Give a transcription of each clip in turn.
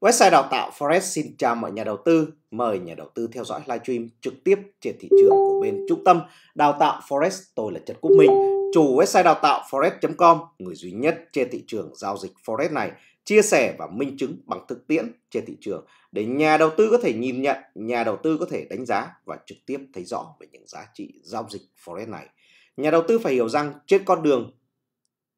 Website đào tạo Forex xin chào mọi nhà đầu tư, mời nhà đầu tư theo dõi livestream trực tiếp trên thị trường của bên trung tâm đào tạo Forex. Tôi là Trần Quốc Minh, chủ website đào tạo forex.com, người duy nhất trên thị trường giao dịch Forex này chia sẻ và minh chứng bằng thực tiễn trên thị trường để nhà đầu tư có thể nhìn nhận, nhà đầu tư có thể đánh giá và trực tiếp thấy rõ về những giá trị giao dịch Forex này. Nhà đầu tư phải hiểu rằng trên con đường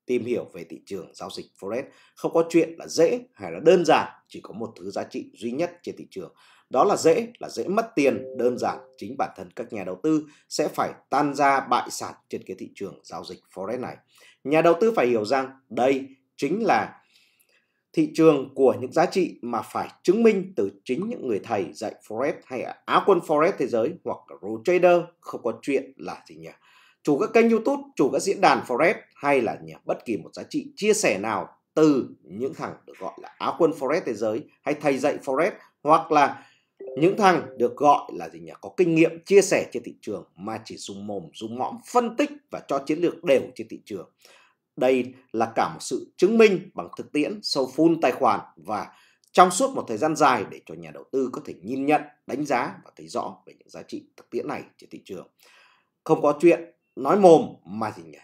tìm hiểu về thị trường giao dịch forex không có chuyện là dễ hay là đơn giản chỉ có một thứ giá trị duy nhất trên thị trường đó là dễ là dễ mất tiền đơn giản chính bản thân các nhà đầu tư sẽ phải tan ra bại sản trên cái thị trường giao dịch forex này nhà đầu tư phải hiểu rằng đây chính là thị trường của những giá trị mà phải chứng minh từ chính những người thầy dạy forex hay áo quân forex thế giới hoặc là trader không có chuyện là gì nhỉ chủ các kênh YouTube, chủ các diễn đàn Forex hay là nhà bất kỳ một giá trị chia sẻ nào từ những thằng được gọi là áo quân Forex thế giới hay thầy dạy Forex hoặc là những thằng được gọi là gì nhỉ có kinh nghiệm chia sẻ trên thị trường mà chỉ dùng mồm dùng mõm phân tích và cho chiến lược đều trên thị trường đây là cả một sự chứng minh bằng thực tiễn sâu full tài khoản và trong suốt một thời gian dài để cho nhà đầu tư có thể nhìn nhận đánh giá và thấy rõ về những giá trị thực tiễn này trên thị trường không có chuyện nói mồm mà gì nhỉ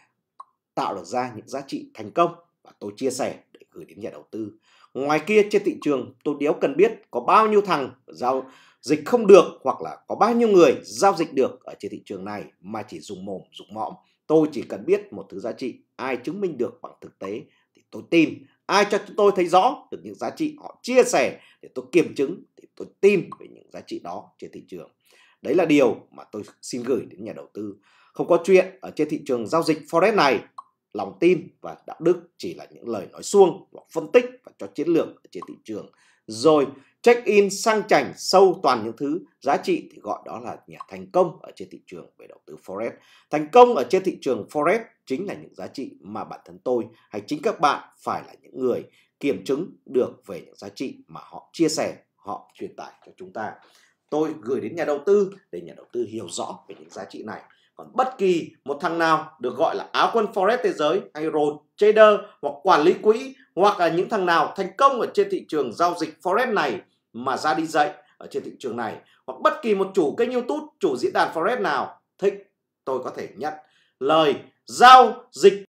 tạo được ra những giá trị thành công và tôi chia sẻ để gửi đến nhà đầu tư ngoài kia trên thị trường tôi đéo cần biết có bao nhiêu thằng giao dịch không được hoặc là có bao nhiêu người giao dịch được ở trên thị trường này mà chỉ dùng mồm dùng mõm tôi chỉ cần biết một thứ giá trị ai chứng minh được bằng thực tế thì tôi tin ai cho chúng tôi thấy rõ được những giá trị họ chia sẻ để tôi kiểm chứng thì tôi tin về những giá trị đó trên thị trường đấy là điều mà tôi xin gửi đến nhà đầu tư không có chuyện ở trên thị trường giao dịch forex này lòng tin và đạo đức chỉ là những lời nói suông hoặc phân tích và cho chiến lược ở trên thị trường rồi check in sang chảnh sâu toàn những thứ giá trị thì gọi đó là nhà thành công ở trên thị trường về đầu tư forex thành công ở trên thị trường forex chính là những giá trị mà bản thân tôi hay chính các bạn phải là những người kiểm chứng được về những giá trị mà họ chia sẻ họ truyền tải cho chúng ta tôi gửi đến nhà đầu tư để nhà đầu tư hiểu rõ về những giá trị này còn bất kỳ một thằng nào được gọi là áo quân forex thế giới hay roll trader hoặc quản lý quỹ hoặc là những thằng nào thành công ở trên thị trường giao dịch forex này mà ra đi dạy ở trên thị trường này hoặc bất kỳ một chủ kênh youtube chủ diễn đàn forex nào thích tôi có thể nhận lời giao dịch